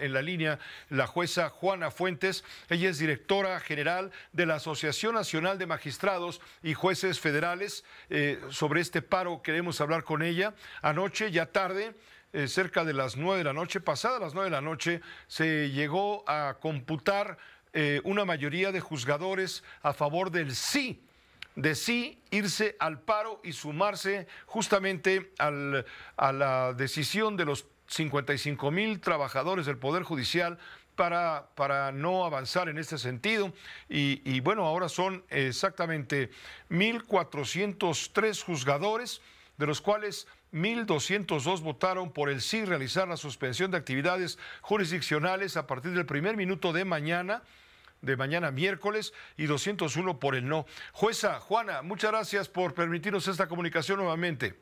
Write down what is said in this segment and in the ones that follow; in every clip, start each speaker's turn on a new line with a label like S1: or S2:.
S1: en la línea la jueza Juana Fuentes. Ella es directora general de la Asociación Nacional de Magistrados y Jueces Federales. Eh, sobre este paro queremos hablar con ella. Anoche, ya tarde, eh, cerca de las nueve de la noche, pasada las nueve de la noche, se llegó a computar eh, una mayoría de juzgadores a favor del sí de sí irse al paro y sumarse justamente a la decisión de los 55 mil trabajadores del Poder Judicial para, para, no avanzar en este sentido. Y, y bueno, ahora son exactamente 1.403 juzgadores, de los cuales 1.202 votaron por el sí realizar la suspensión de actividades jurisdiccionales a partir del primer minuto de mañana de mañana miércoles y 201 por el no. Jueza Juana, muchas gracias por permitirnos esta comunicación nuevamente.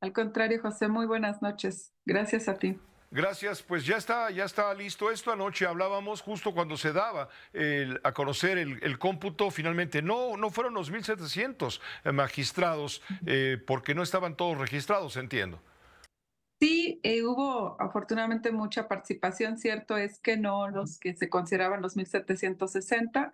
S2: Al contrario, José, muy buenas noches. Gracias a ti.
S1: Gracias, pues ya está, ya está listo esto. Anoche hablábamos justo cuando se daba a conocer el, cómputo. Finalmente, no, no fueron los 1.700 eh, magistrados eh, porque no estaban todos registrados, entiendo.
S2: Sí, eh, hubo afortunadamente mucha participación. Cierto es que no los que se consideraban los 1.760,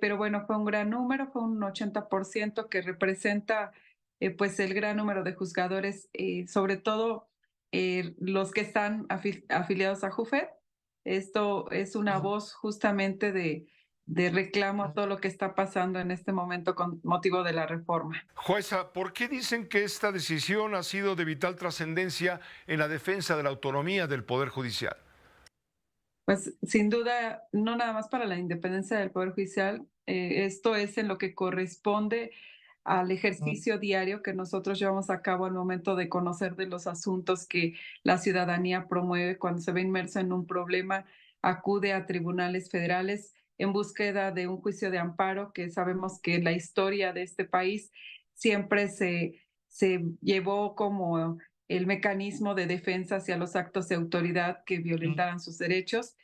S2: pero bueno, fue un gran número, fue un 80% que representa eh, pues el gran número de juzgadores, eh, sobre todo eh, los que están afiliados a JUFED. Esto es una voz justamente de, reclamo a todo lo que está pasando en este momento con
S1: motivo de la reforma. Jueza, ¿por qué dicen que esta decisión ha sido de vital trascendencia en la defensa de la autonomía del Poder Judicial?
S2: Pues sin duda, no nada más para la independencia del Poder Judicial, esto es en lo que corresponde al ejercicio diario que nosotros llevamos a cabo al momento de conocer de los asuntos que la ciudadanía promueve cuando se ve inmersa en un problema, acude a tribunales federales en búsqueda de un juicio de amparo, que sabemos que la historia de este país siempre se, se llevó como el mecanismo de defensa hacia los actos de autoridad que violentaran sus derechos.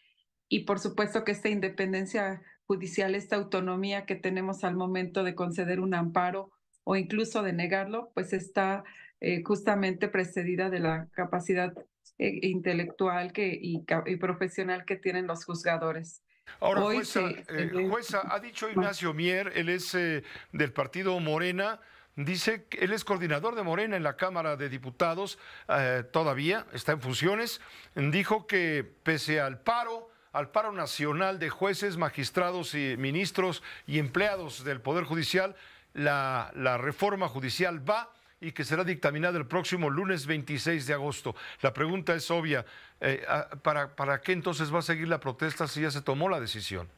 S2: Y por supuesto que esta independencia judicial, esta autonomía que tenemos al momento de conceder un amparo o incluso de negarlo, pues está eh, justamente precedida de la capacidad eh, intelectual que, y, profesional que tienen los juzgadores.
S1: Ahora, jueza, eh, jueza, ha dicho ah. Ignacio Mier, él es del partido Morena, dice que él es coordinador de Morena en la Cámara de Diputados, todavía está en funciones, dijo que pese al paro, al paro nacional de jueces, magistrados y ministros y empleados del Poder Judicial, la, reforma judicial va y que será dictaminada el próximo lunes 26 de agosto. La pregunta es obvia, eh, ah, ¿para, ¿para qué entonces va a seguir la protesta si ya se tomó la decisión?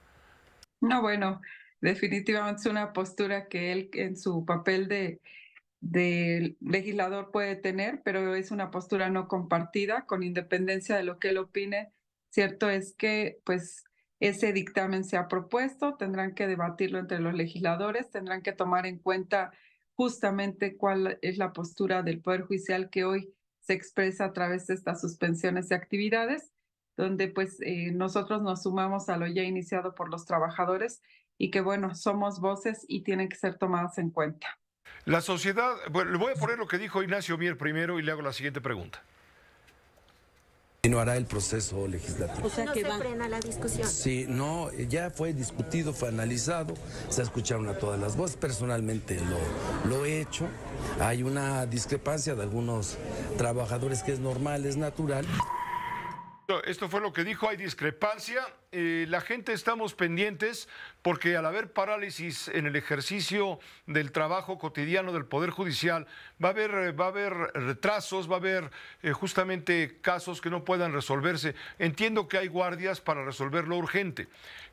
S2: No, bueno, definitivamente es una postura que él en su papel de, de legislador puede tener, pero es una postura no compartida, con independencia de lo que él opine. Cierto es que, pues, ese dictamen se ha propuesto, tendrán que debatirlo entre los legisladores, tendrán que tomar en cuenta justamente cuál es la postura del Poder Judicial que hoy se expresa a través de estas suspensiones de actividades, donde pues eh, nosotros nos sumamos a lo ya iniciado por los trabajadores y que bueno, somos voces y tienen que ser tomadas en cuenta.
S1: La sociedad, le voy a poner lo que dijo Ignacio Mier primero y le hago la siguiente pregunta. Continuará el proceso legislativo. O
S2: sea que no se frena la discusión.
S1: Sí, no, ya fue discutido, fue analizado, se escucharon a todas las voces. Personalmente lo, lo he hecho. Hay una discrepancia de algunos trabajadores que es normal, es natural. Esto fue lo que dijo, hay discrepancia. Eh, la gente estamos pendientes porque al haber parálisis en el ejercicio del trabajo cotidiano del Poder Judicial, va a haber, eh, va a haber retrasos, va a haber eh, justamente casos que no puedan resolverse. Entiendo que hay guardias para resolver lo urgente.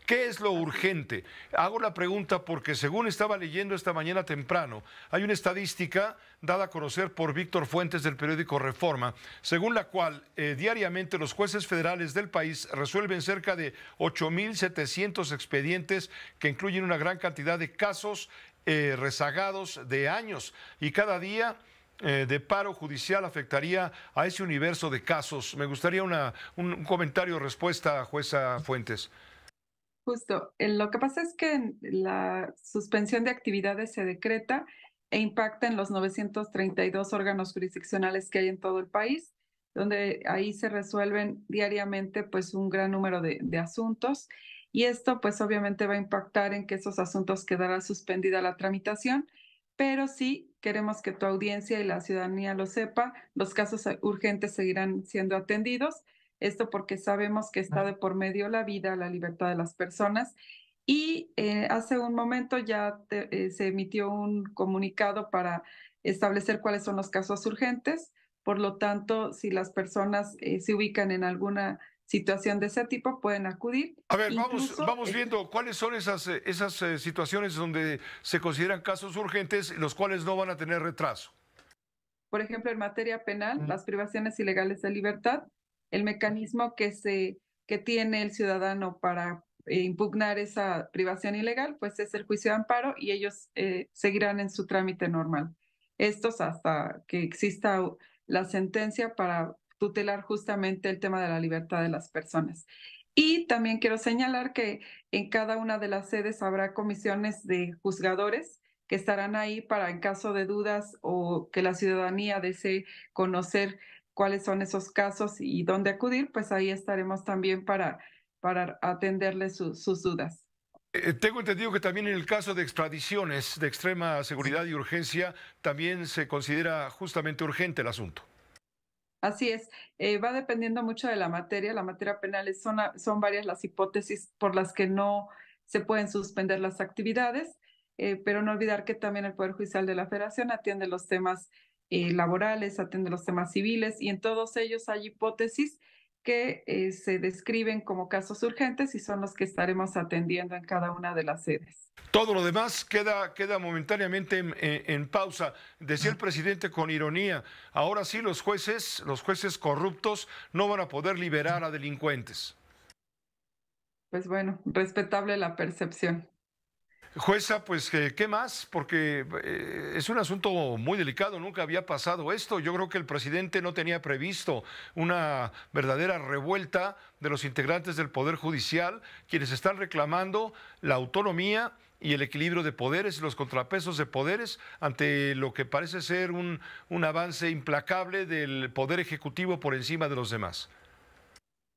S1: ¿Qué es lo urgente? Hago la pregunta porque según estaba leyendo esta mañana temprano, hay una estadística dada a conocer por Víctor Fuentes del periódico Reforma, según la cual diariamente los jueces federales del país resuelven cerca de 8.700 expedientes que incluyen una gran cantidad de casos eh, rezagados de años y cada día eh, de paro judicial afectaría a ese universo de casos. Me gustaría una, un, comentario o respuesta, jueza Fuentes.
S2: Justo, eh, lo que pasa es que la suspensión de actividades se decreta e impacta en los 932 órganos jurisdiccionales que hay en todo el país donde ahí se resuelven diariamente pues un gran número de, asuntos. Y esto pues obviamente va a impactar en que esos asuntos quedará suspendida la tramitación, pero sí queremos que tu audiencia y la ciudadanía lo sepa, los casos urgentes seguirán siendo atendidos, esto porque sabemos que está de por medio la vida, la libertad de las personas. Y eh, hace un momento ya eh, se emitió un comunicado para establecer cuáles son los casos urgentes. Por lo tanto, si las personas eh, se ubican en alguna situación de ese tipo, pueden acudir. A ver, vamos, vamos eh,
S1: viendo cuáles son esas, eh, esas situaciones donde se consideran casos urgentes, los cuales no van a tener retraso.
S2: Por ejemplo, en materia penal, las privaciones ilegales de libertad, el mecanismo que, se, que tiene el ciudadano para impugnar esa privación ilegal, pues es el juicio de amparo y ellos seguirán en su trámite normal. Estos hasta que exista la sentencia para tutelar justamente el tema de la libertad de las personas. Y también quiero señalar que en cada una de las sedes habrá comisiones de juzgadores que estarán ahí para en caso de dudas o que la ciudadanía desee conocer cuáles son esos casos y dónde acudir, pues ahí estaremos también para, para atenderle sus dudas.
S1: Eh, tengo entendido que también en el caso de extradiciones de extrema seguridad y urgencia, también se considera justamente urgente el asunto.
S2: Así es, eh, va dependiendo mucho de la materia. La materia penal es, son, son varias las hipótesis por las que no se pueden suspender las actividades, eh, pero no olvidar que también el Poder Judicial de la Federación atiende los temas laborales, atiende los temas civiles y en todos ellos hay hipótesis que eh, se describen como casos urgentes y son los que estaremos atendiendo en cada una de las sedes.
S1: Todo lo demás queda, queda momentáneamente en, en pausa. Decía el presidente con ironía, ahora sí los jueces, los jueces corruptos, no van a poder liberar a delincuentes.
S2: Pues bueno, respetable la percepción.
S1: Jueza, pues, eh, ¿qué más? Porque eh, es un asunto muy delicado, nunca había pasado esto. Yo creo que el presidente no tenía previsto una verdadera revuelta de los integrantes del Poder Judicial, quienes están reclamando la autonomía y el equilibrio de poderes y los contrapesos de poderes ante lo que parece ser un, un avance implacable del Poder Ejecutivo por encima de los demás.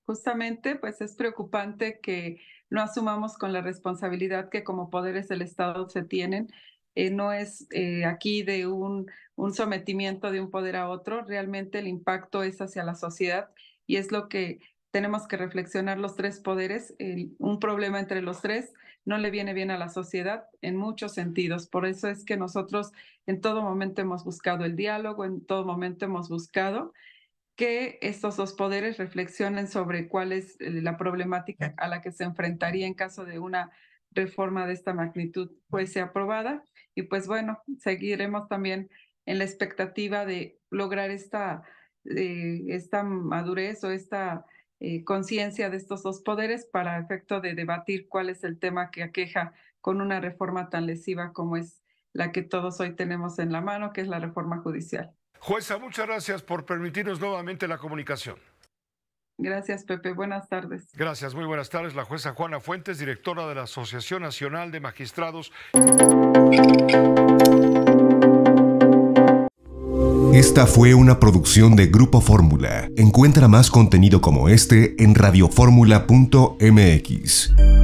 S2: Justamente, pues es preocupante que no asumamos con la responsabilidad que como poderes del Estado se tienen. Eh, no es eh, aquí de un, sometimiento de un poder a otro, realmente el impacto es hacia la sociedad y es lo que tenemos que reflexionar los tres poderes. un problema entre los tres no le viene bien a la sociedad en muchos sentidos. Por eso es que nosotros en todo momento hemos buscado el diálogo, en todo momento hemos buscado que estos dos poderes reflexionen sobre cuál es eh, la problemática a la que se enfrentaría en caso de una reforma de esta magnitud fuese aprobada. Y pues bueno, seguiremos también en la expectativa de lograr esta, eh, esta madurez o esta eh, conciencia de estos dos poderes para efecto de debatir cuál es el tema que aqueja con una reforma tan lesiva como es la que todos hoy tenemos en la mano, que es la reforma judicial.
S1: Jueza, muchas gracias por permitirnos nuevamente la comunicación. Gracias, Pepe. Buenas tardes. Gracias, muy buenas tardes. La jueza Juana Fuentes, directora de la Asociación Nacional de Magistrados. Esta fue una producción de Grupo Fórmula. Encuentra más contenido como este en radioformula.mx.